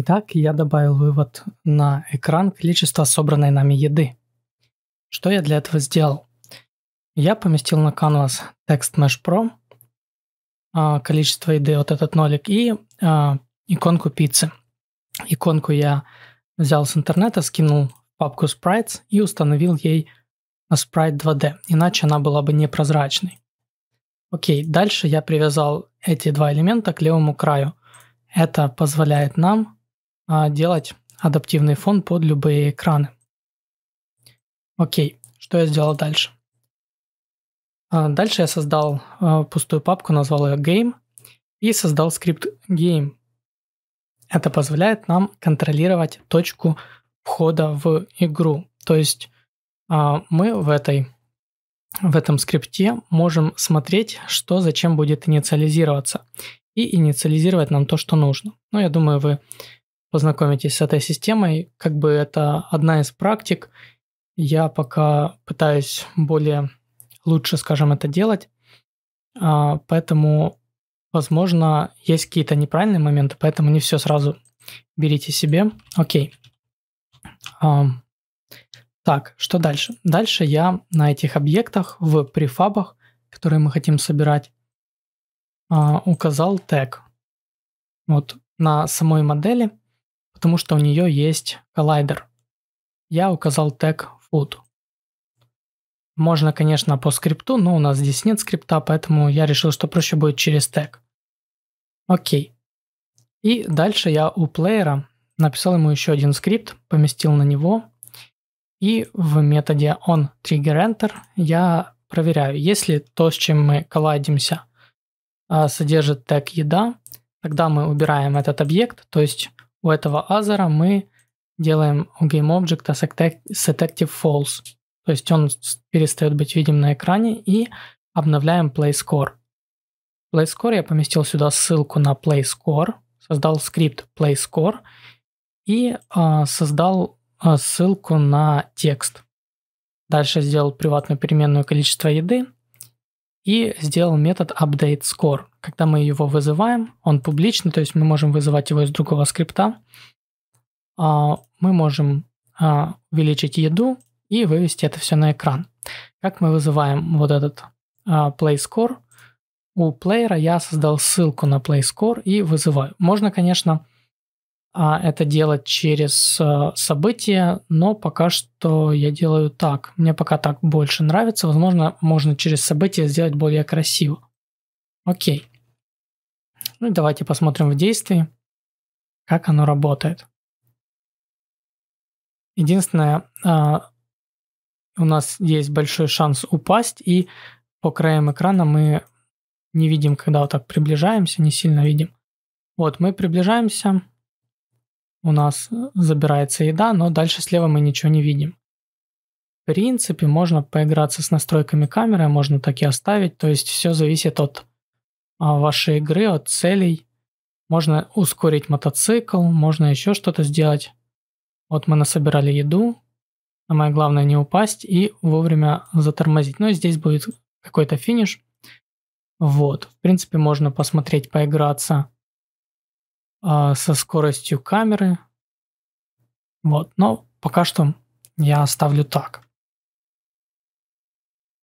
Итак, я добавил вывод на экран количества собранной нами еды. Что я для этого сделал? Я поместил на canvas текст Mesh Pro, а, количество еды, вот этот нолик, и а, иконку пиццы. Иконку я взял с интернета, скинул в папку sprites и установил ей спрайт 2D, иначе она была бы непрозрачной. Окей, дальше я привязал эти два элемента к левому краю. Это позволяет нам а, делать адаптивный фон под любые экраны. Окей, что я сделал дальше? А, дальше я создал а, пустую папку, назвал ее Game и создал скрипт Game. Это позволяет нам контролировать точку входа в игру. То есть мы в, этой, в этом скрипте можем смотреть, что зачем будет инициализироваться и инициализировать нам то, что нужно. Ну, я думаю, вы познакомитесь с этой системой. Как бы это одна из практик. Я пока пытаюсь более лучше, скажем, это делать. А, поэтому, возможно, есть какие-то неправильные моменты, поэтому не все сразу берите себе. Окей. А, так, что дальше? Дальше я на этих объектах в префабах, которые мы хотим собирать, а, указал тег. Вот на самой модели потому что у нее есть коллайдер. Я указал тег food. Можно, конечно, по скрипту, но у нас здесь нет скрипта, поэтому я решил, что проще будет через тег. Окей. И дальше я у плеера написал ему еще один скрипт, поместил на него. И в методе onTriggerEnter я проверяю, если то, с чем мы колладимся, а, содержит тег еда, тогда мы убираем этот объект, то есть у этого азера мы делаем у GameObject с Active False. То есть он перестает быть видим на экране и обновляем PlayScore. PlayScore я поместил сюда ссылку на PlayScore, создал скрипт PlayScore и э, создал э, ссылку на текст. Дальше сделал приватную переменную количество еды и сделал метод updateScore когда мы его вызываем, он публичный, то есть мы можем вызывать его из другого скрипта. А, мы можем а, увеличить еду и вывести это все на экран. Как мы вызываем вот этот а, Play Score? У плеера я создал ссылку на Play Score и вызываю. Можно, конечно, это делать через события, но пока что я делаю так. Мне пока так больше нравится. Возможно, можно через события сделать более красиво. Окей. Ну, давайте посмотрим в действии, как оно работает. Единственное, а, у нас есть большой шанс упасть, и по краям экрана мы не видим, когда вот так приближаемся, не сильно видим. Вот, мы приближаемся, у нас забирается еда, но дальше слева мы ничего не видим. В принципе, можно поиграться с настройками камеры, можно так и оставить, то есть все зависит от а, вашей игры, от целей. Можно ускорить мотоцикл, можно еще что-то сделать. Вот мы насобирали еду. Самое главное не упасть и вовремя затормозить. Но здесь будет какой-то финиш. Вот, в принципе, можно посмотреть, поиграться э, со скоростью камеры. Вот, но пока что я оставлю так.